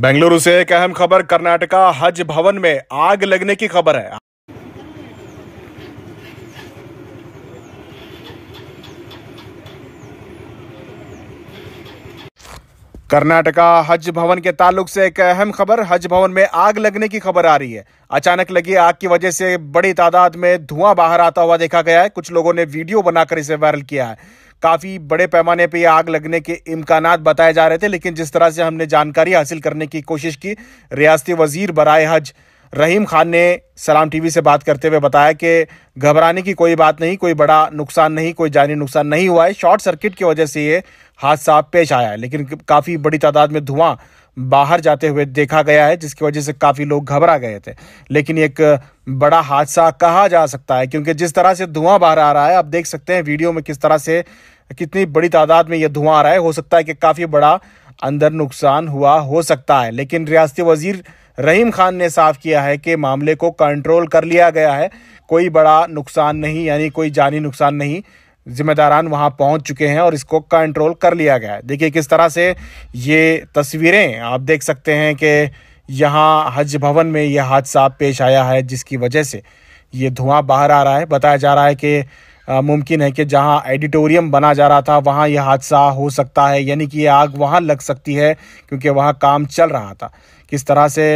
बेंगलुरु से एक अहम खबर कर्नाटका हज भवन में आग लगने की खबर है कर्नाटका हज भवन के ताल्लुक से एक अहम खबर हज भवन में आग लगने की खबर आ रही है अचानक लगी आग की वजह से बड़ी तादाद में धुआं बाहर आता हुआ देखा गया है कुछ लोगों ने वीडियो बनाकर इसे वायरल किया है काफ़ी बड़े पैमाने पे आग लगने के इम्कान बताए जा रहे थे लेकिन जिस तरह से हमने जानकारी हासिल करने की कोशिश की रियाती वजीर बराए हज रहीम खान ने सलाम टीवी से बात करते हुए बताया कि घबराने की कोई बात नहीं कोई बड़ा नुकसान नहीं कोई जानी नुकसान नहीं हुआ है शॉर्ट सर्किट की वजह से ये हादसा पेश आया है लेकिन काफ़ी बड़ी तादाद में धुआं बाहर जाते हुए देखा गया है जिसकी वजह से काफ़ी लोग घबरा गए थे लेकिन एक बड़ा हादसा कहा जा सकता है क्योंकि जिस तरह से धुआं बाहर आ रहा है आप देख सकते हैं वीडियो में किस तरह से कितनी बड़ी तादाद में यह धुआं आ रहा है हो सकता है कि काफ़ी बड़ा अंदर नुकसान हुआ हो सकता है लेकिन रियासती वजीर रहीम खान ने साफ किया है कि मामले को कंट्रोल कर लिया गया है कोई बड़ा नुकसान नहीं यानी कोई जानी नुकसान नहीं जिम्मेदारान वहां पहुंच चुके हैं और इसको कंट्रोल कर लिया गया है देखिए किस तरह से ये तस्वीरें आप देख सकते हैं कि यहाँ हज भवन में यह हादसा पेश आया है जिसकी वजह से ये धुआं बाहर आ रहा है बताया जा रहा है कि मुमकिन है कि जहां एडिटोरियम बना जा रहा था वहां यह हादसा हो सकता है यानी कि ये आग वहां लग सकती है क्योंकि वहां काम चल रहा था किस तरह से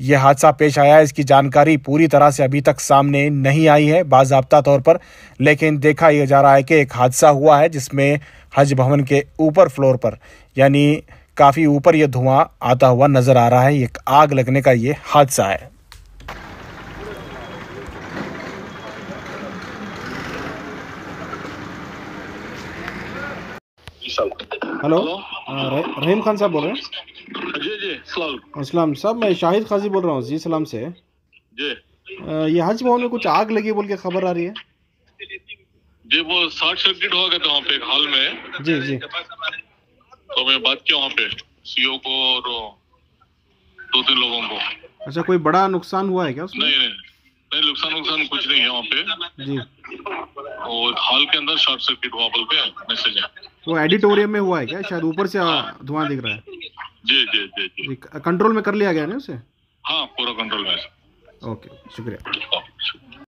यह हादसा पेश आया इसकी जानकारी पूरी तरह से अभी तक सामने नहीं आई है बाबा तौर पर लेकिन देखा यह जा रहा है कि एक हादसा हुआ है जिसमें हज भवन के ऊपर फ्लोर पर यानी काफ़ी ऊपर यह धुआं आता हुआ नज़र आ रहा है एक आग लगने का ये हादसा है हेलो रहीम खान साहब बोल रहे हैं जी जी इस्लाम साहब मैं शाहिद खाजी बोल रहा हूँ जी सलाम से जी uh, ये हज भवन में कुछ आग लगी बोल के खबर आ रही है जी वो शॉर्ट सर्किट हो गया था तो वहाँ पे हाल में जी जी तो मैं बात किया वहाँ पे सीओ को और दो तीन लोगों को अच्छा कोई बड़ा नुकसान हुआ है क्या उसमें नहीं नहीं नहीं नुकसान नुकसान कुछ नहीं है वहाँ पे जी और हाल के अंदर शॉर्ट सर्किट हुआ बोल पे मैसेज है वो एडिटोरियम में हुआ है क्या शायद ऊपर से हाँ, धुआं दिख रहा है जी जी जी जी कंट्रोल में कर लिया गया ना उसे हाँ पूरा कंट्रोल में ओके शुक्रिया